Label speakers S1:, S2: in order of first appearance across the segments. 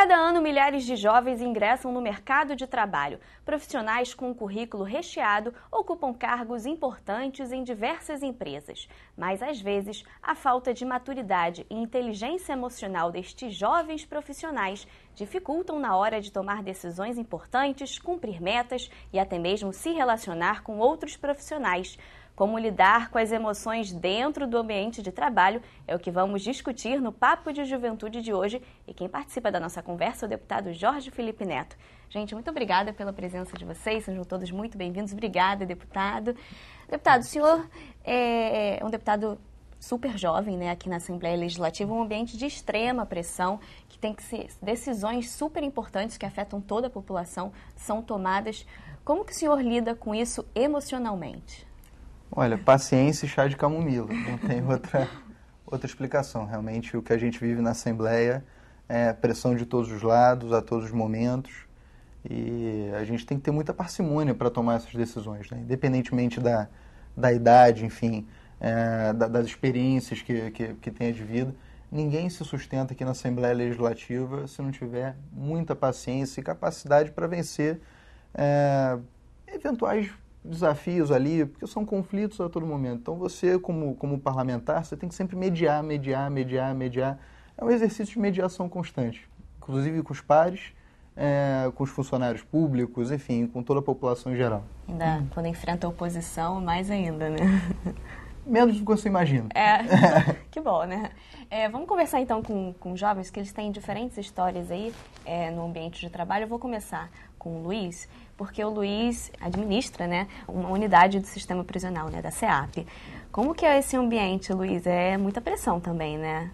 S1: cada ano, milhares de jovens ingressam no mercado de trabalho. Profissionais com um currículo recheado ocupam cargos importantes em diversas empresas. Mas, às vezes, a falta de maturidade e inteligência emocional destes jovens profissionais dificultam na hora de tomar decisões importantes, cumprir metas e até mesmo se relacionar com outros profissionais. Como lidar com as emoções dentro do ambiente de trabalho é o que vamos discutir no Papo de Juventude de hoje. E quem participa da nossa conversa é o deputado Jorge Felipe Neto. Gente, muito obrigada pela presença de vocês, sejam todos muito bem-vindos. Obrigada, deputado. Deputado, o senhor é, é um deputado super jovem né, aqui na Assembleia Legislativa, um ambiente de extrema pressão, que tem que ser decisões super importantes que afetam toda a população, são tomadas. Como que o senhor lida com isso emocionalmente?
S2: Olha, paciência e chá de camomila. Não tem outra, outra explicação. Realmente, o que a gente vive na Assembleia é pressão de todos os lados, a todos os momentos. E a gente tem que ter muita parcimônia para tomar essas decisões, né? independentemente da, da idade, enfim, é, da, das experiências que, que, que tenha de vida. Ninguém se sustenta aqui na Assembleia Legislativa se não tiver muita paciência e capacidade para vencer é, eventuais desafios ali, porque são conflitos a todo momento. Então você, como, como parlamentar, você tem que sempre mediar, mediar, mediar, mediar. É um exercício de mediação constante, inclusive com os pares, é, com os funcionários públicos, enfim, com toda a população em geral.
S1: Ainda, quando enfrenta a oposição, mais ainda, né? Menos do que você imagina. É, que bom, né? É, vamos conversar então com, com jovens que eles têm diferentes histórias aí é, no ambiente de trabalho. Eu vou começar com o Luiz, porque o Luiz administra né, uma unidade do sistema prisional, né, da SEAP. Como que é esse ambiente, Luiz? É muita pressão também, né?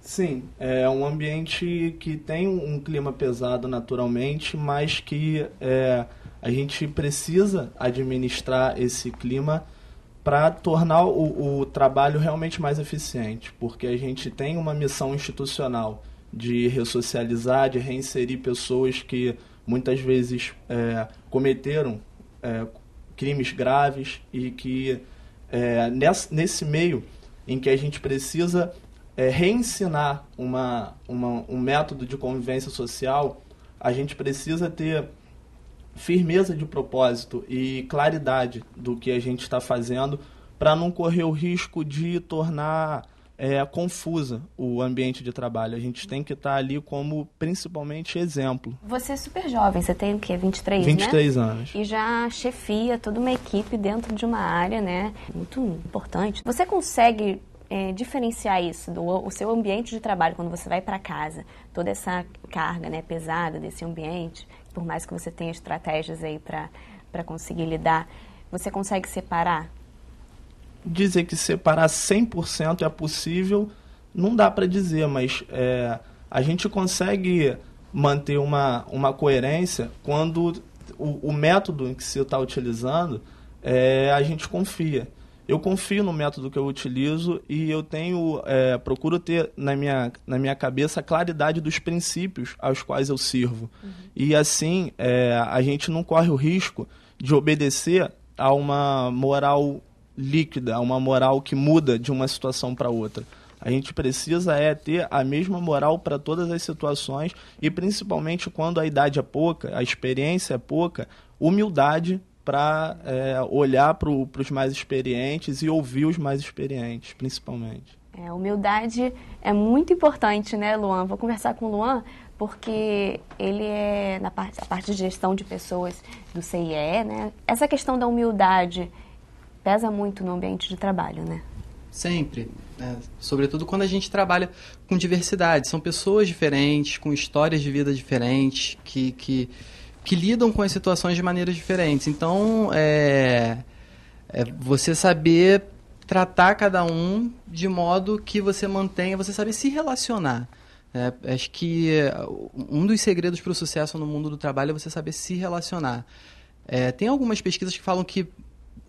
S3: Sim, é um ambiente que tem um clima pesado naturalmente, mas que é, a gente precisa administrar esse clima para tornar o, o trabalho realmente mais eficiente, porque a gente tem uma missão institucional de ressocializar, de reinserir pessoas que muitas vezes é, cometeram é, crimes graves e que é, nesse, nesse meio em que a gente precisa é, reensinar uma, uma, um método de convivência social, a gente precisa ter firmeza de propósito e claridade do que a gente está fazendo para não correr o risco de tornar é, confusa o ambiente de trabalho. A gente tem que estar tá ali como principalmente exemplo.
S1: Você é super jovem, você tem o quê? 23, 23 né? anos. E já chefia toda uma equipe dentro de uma área, né? Muito importante. Você consegue é, diferenciar isso do o seu ambiente de trabalho quando você vai para casa, toda essa carga, né, pesada desse ambiente, por mais que você tenha estratégias aí para para conseguir lidar, você consegue separar
S4: dizer
S3: que separar 100% é possível, não dá para dizer, mas é, a gente consegue manter uma, uma coerência quando o, o método em que se está utilizando é, a gente confia. Eu confio no método que eu utilizo e eu tenho é, procuro ter na minha, na minha cabeça a claridade dos princípios aos quais eu sirvo. Uhum. E assim é, a gente não corre o risco de obedecer a uma moral líquida, uma moral que muda de uma situação para outra. A gente precisa é ter a mesma moral para todas as situações e principalmente quando a idade é pouca, a experiência é pouca, humildade para é, olhar para os mais experientes e ouvir os mais experientes, principalmente.
S1: É, humildade é muito importante, né, Luan? Vou conversar com o Luan porque ele é na parte, a parte de gestão de pessoas do CIE, né? Essa questão da humildade pesa muito no ambiente de trabalho, né?
S5: Sempre. Né? Sobretudo quando a gente trabalha com diversidade. São pessoas diferentes, com histórias de vida diferentes, que, que, que lidam com as situações de maneiras diferentes. Então, é, é você saber tratar cada um de modo que você mantenha, você saber se relacionar. É, acho que um dos segredos para o sucesso no mundo do trabalho é você saber se relacionar. É, tem algumas pesquisas que falam que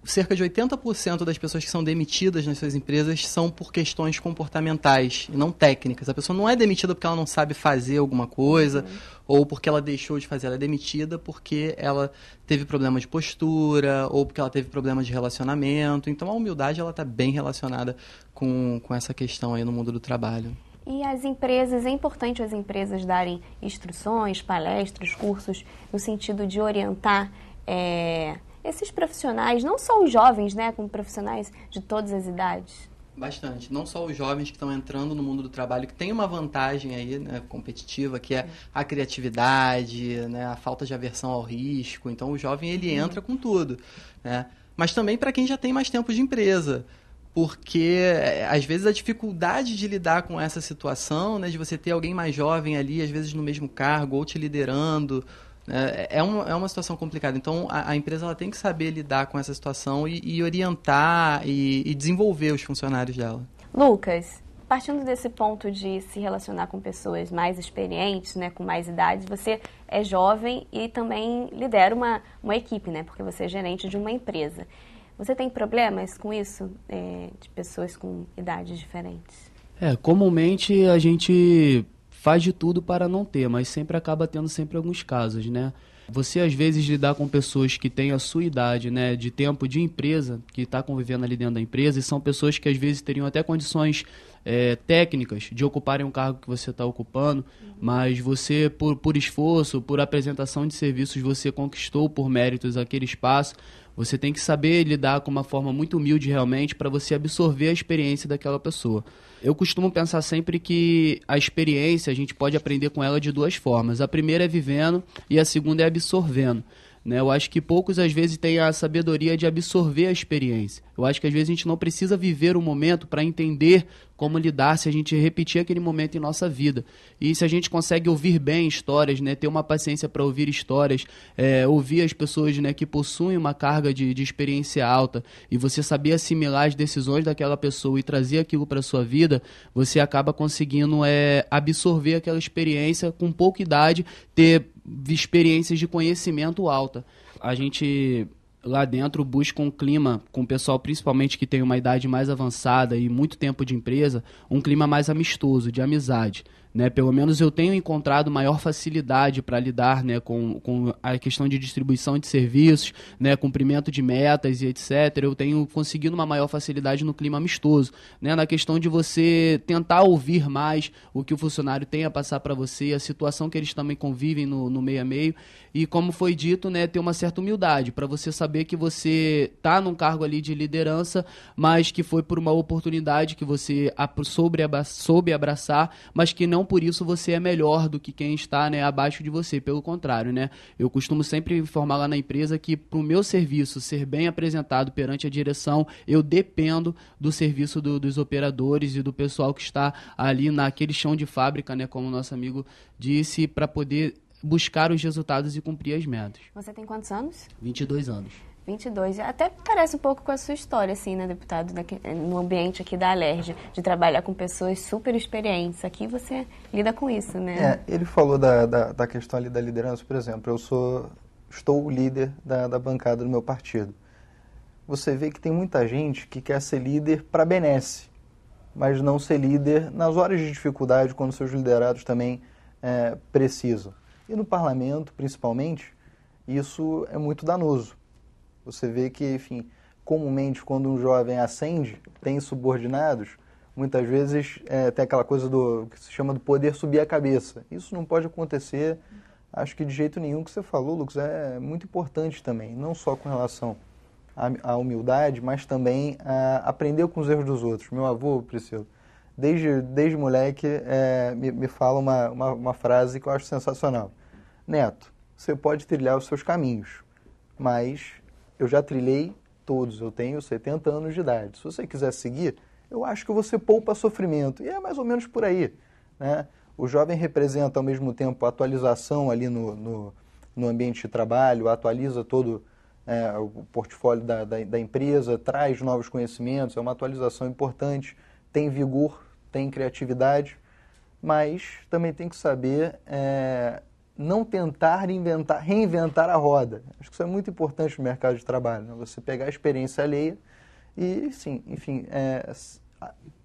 S5: cerca de 80% das pessoas que são demitidas nas suas empresas são por questões comportamentais e não técnicas. A pessoa não é demitida porque ela não sabe fazer alguma coisa uhum. ou porque ela deixou de fazer. Ela é demitida porque ela teve problema de postura ou porque ela teve problema de relacionamento. Então a humildade ela está bem relacionada com, com essa questão aí no mundo do trabalho.
S1: E as empresas, é importante as empresas darem instruções, palestras, cursos, no sentido de orientar é, esses profissionais, não só os jovens, né, como profissionais de todas as idades?
S5: Bastante. Não só os jovens que estão entrando no mundo do trabalho, que tem uma vantagem aí, né, competitiva, que é a criatividade, né, a falta de aversão ao risco. Então, o jovem, ele uhum. entra com tudo, né? Mas também para quem já tem mais tempo de empresa porque eh, às vezes a dificuldade de lidar com essa situação, né, de você ter alguém mais jovem ali, às vezes no mesmo cargo ou te liderando é, é uma, é uma situação complicada. Então, a, a empresa ela tem que saber lidar com essa situação e, e orientar e, e desenvolver os funcionários dela.
S1: Lucas, partindo desse ponto de se relacionar com pessoas mais experientes, né, com mais idade, você é jovem e também lidera uma, uma equipe, né, porque você é gerente de uma empresa. Você tem problemas com isso, é, de pessoas com idades diferentes?
S4: É, comumente a gente faz de tudo para não ter, mas sempre acaba tendo sempre alguns casos, né? Você às vezes lidar com pessoas que têm a sua idade, né, de tempo de empresa, que está convivendo ali dentro da empresa, e são pessoas que às vezes teriam até condições é, técnicas de ocuparem um cargo que você está ocupando, mas você, por, por esforço, por apresentação de serviços, você conquistou por méritos aquele espaço. Você tem que saber lidar com uma forma muito humilde realmente para você absorver a experiência daquela pessoa. Eu costumo pensar sempre que a experiência a gente pode aprender com ela de duas formas. A primeira é vivendo e a segunda é absorvendo. Né? Eu acho que poucos, às vezes, têm a sabedoria de absorver a experiência. Eu acho que, às vezes, a gente não precisa viver o um momento para entender como lidar se a gente repetir aquele momento em nossa vida. E se a gente consegue ouvir bem histórias, né, ter uma paciência para ouvir histórias, é, ouvir as pessoas né, que possuem uma carga de, de experiência alta e você saber assimilar as decisões daquela pessoa e trazer aquilo para sua vida, você acaba conseguindo é, absorver aquela experiência com pouca idade, ter de experiências de conhecimento alta. A gente lá dentro busca um clima com o pessoal, principalmente que tem uma idade mais avançada e muito tempo de empresa, um clima mais amistoso, de amizade. Né? Pelo menos eu tenho encontrado maior facilidade para lidar né, com, com a questão de distribuição de serviços, né, cumprimento de metas e etc. Eu tenho conseguido uma maior facilidade no clima amistoso, né, na questão de você tentar ouvir mais o que o funcionário tem a passar para você, a situação que eles também convivem no, no meio a meio. E como foi dito, né, ter uma certa humildade para você saber que você está num cargo ali de liderança, mas que foi por uma oportunidade que você soube abraçar, mas que não por isso você é melhor do que quem está né, abaixo de você. Pelo contrário, né? Eu costumo sempre informar lá na empresa que para o meu serviço ser bem apresentado perante a direção, eu dependo do serviço do, dos operadores e do pessoal que está ali naquele chão de fábrica, né? Como o nosso amigo disse, para poder buscar os resultados e cumprir as metas.
S1: Você tem quantos anos?
S4: 22 anos.
S1: 22. Até parece um pouco com a sua história, assim, né, deputado, no ambiente aqui da Alerj, de trabalhar com pessoas super experientes. Aqui você lida com isso, né?
S2: É, ele falou da, da, da questão ali da liderança, por exemplo. Eu sou, estou o líder da, da bancada do meu partido. Você vê que tem muita gente que quer ser líder para benesse, mas não ser líder nas horas de dificuldade, quando seus liderados também é, precisam. E no parlamento, principalmente, isso é muito danoso você vê que, enfim, comumente quando um jovem ascende, tem subordinados, muitas vezes é, tem aquela coisa do que se chama do poder subir a cabeça. Isso não pode acontecer, acho que de jeito nenhum. que você falou, Lucas, é muito importante também, não só com relação à, à humildade, mas também a aprender com os erros dos outros. Meu avô, Priscila, desde, desde moleque, é, me, me fala uma, uma, uma frase que eu acho sensacional. Neto, você pode trilhar os seus caminhos, mas eu já trilhei todos, eu tenho 70 anos de idade. Se você quiser seguir, eu acho que você poupa sofrimento. E é mais ou menos por aí. Né? O jovem representa, ao mesmo tempo, a atualização ali no, no, no ambiente de trabalho, atualiza todo é, o portfólio da, da, da, empresa, traz novos conhecimentos, é uma atualização importante, tem vigor, tem criatividade, mas também tem que saber é, não tentar inventar, reinventar a roda. Acho que isso é muito importante no mercado de trabalho, né? você pegar a experiência alheia e, sim, enfim, é,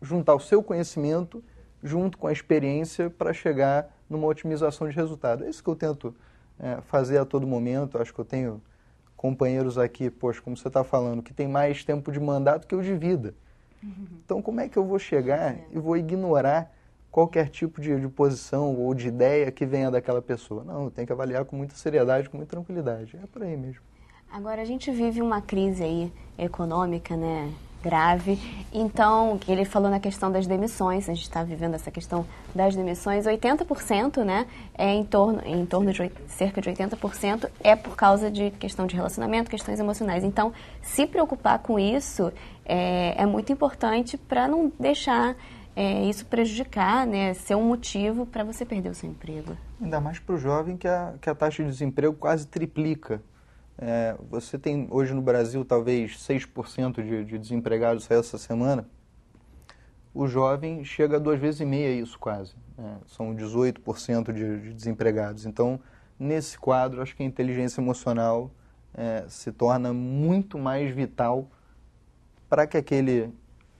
S2: juntar o seu conhecimento junto com a experiência para chegar numa otimização de resultado. É isso que eu tento é, fazer a todo momento. Acho que eu tenho companheiros aqui, poxa, como você está falando, que tem mais tempo de mandato que eu de vida. Uhum. Então, como é que eu vou chegar é. e vou ignorar qualquer tipo de, de, posição ou de ideia que venha daquela pessoa. Não, tem que avaliar com muita seriedade, com muita tranquilidade. É por aí mesmo.
S1: Agora a gente vive uma crise aí econômica, né? grave. Então, que ele falou na questão das demissões, a gente está vivendo essa questão das demissões, 80%, né, é em torno, em torno de cerca de 80% é por causa de questão de relacionamento, questões emocionais. Então, se preocupar com isso é, é muito importante para não deixar é, isso prejudicar, né, ser um motivo para você perder o seu emprego.
S2: Ainda mais para o jovem que a, que a taxa de desemprego quase triplica. É, você tem hoje no Brasil talvez 6% de, de desempregados essa semana. O jovem chega a duas vezes e meia isso quase. Né? São 18% de, de desempregados. Então, nesse quadro, acho que a inteligência emocional é, se torna muito mais vital para que aquele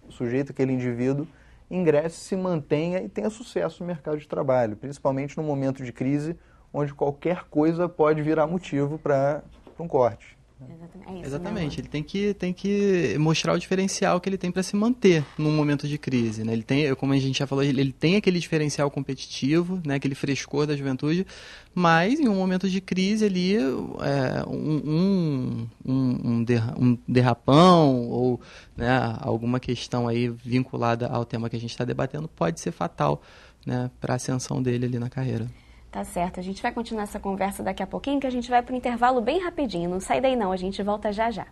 S2: sujeito, aquele indivíduo, ingresse, se mantenha e tenha sucesso no mercado de trabalho, principalmente no momento de crise, onde qualquer coisa pode virar motivo para um
S5: corte. Exatamente. É isso, né, Exatamente. Né? Ele tem que, tem que mostrar o diferencial que ele tem para se manter num momento de crise. Né? Ele tem, como a gente já falou, ele tem aquele diferencial competitivo, né? aquele frescor da juventude, mas em um momento de crise ali, é, um, um, um, um, derrapão ou né, alguma questão aí vinculada ao tema que a gente está debatendo pode ser fatal né, para a ascensão dele ali na carreira.
S1: Tá certo, a gente vai continuar essa conversa daqui a pouquinho, que a gente vai para o intervalo bem rapidinho. Não sai daí não, a gente volta já já.